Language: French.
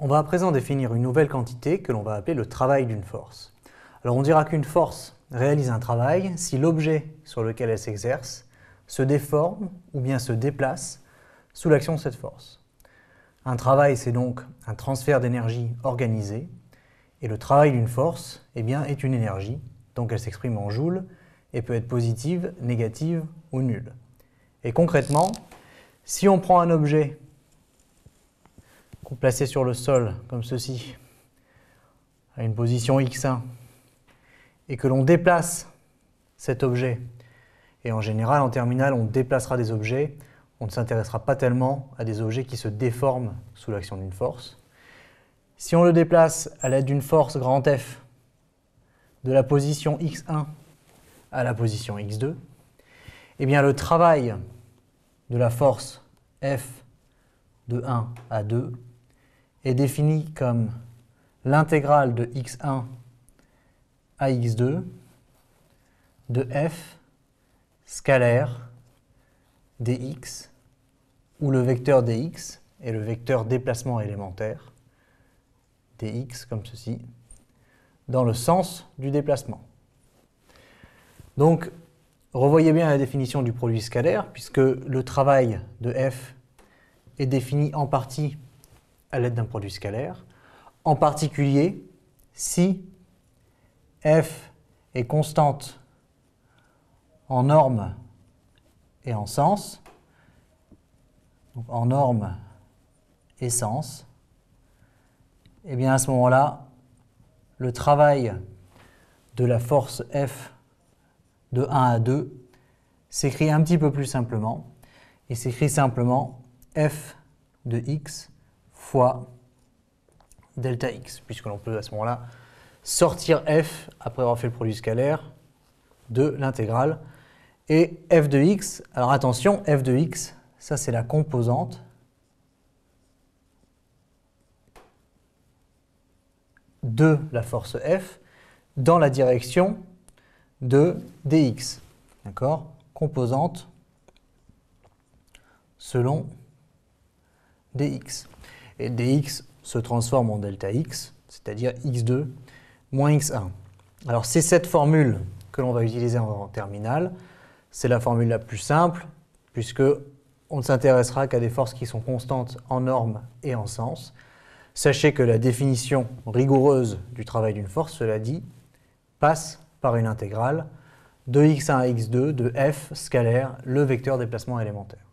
On va à présent définir une nouvelle quantité que l'on va appeler le travail d'une force. Alors on dira qu'une force réalise un travail si l'objet sur lequel elle s'exerce se déforme ou bien se déplace sous l'action de cette force. Un travail, c'est donc un transfert d'énergie organisé, et le travail d'une force eh bien, est une énergie, donc elle s'exprime en joules, et peut être positive, négative ou nulle. Et concrètement, si on prend un objet placé sur le sol, comme ceci, à une position X1, et que l'on déplace cet objet, et en général, en terminale, on déplacera des objets, on ne s'intéressera pas tellement à des objets qui se déforment sous l'action d'une force. Si on le déplace à l'aide d'une force grand F de la position x1 à la position x2, eh bien le travail de la force F de 1 à 2 est défini comme l'intégrale de x1 à x2 de f scalaire dx, où le vecteur dx est le vecteur déplacement élémentaire, dx comme ceci, dans le sens du déplacement. Donc, revoyez bien la définition du produit scalaire, puisque le travail de f est défini en partie à l'aide d'un produit scalaire, en particulier si f est constante en norme et en sens, en norme et sens, et eh bien à ce moment-là, le travail de la force F de 1 à 2 s'écrit un petit peu plus simplement, et s'écrit simplement F de x fois delta x, puisque l'on peut à ce moment-là sortir f, après avoir fait le produit scalaire, de l'intégrale. Et f de x, alors attention, f de x, ça c'est la composante de la force F dans la direction de dx. D'accord Composante selon dx et dx se transforme en delta x, c'est-à-dire x2 moins x1. Alors c'est cette formule que l'on va utiliser en terminale. C'est la formule la plus simple, puisque on ne s'intéressera qu'à des forces qui sont constantes en normes et en sens. Sachez que la définition rigoureuse du travail d'une force, cela dit, passe par une intégrale de x1 à x2 de f scalaire le vecteur déplacement élémentaire.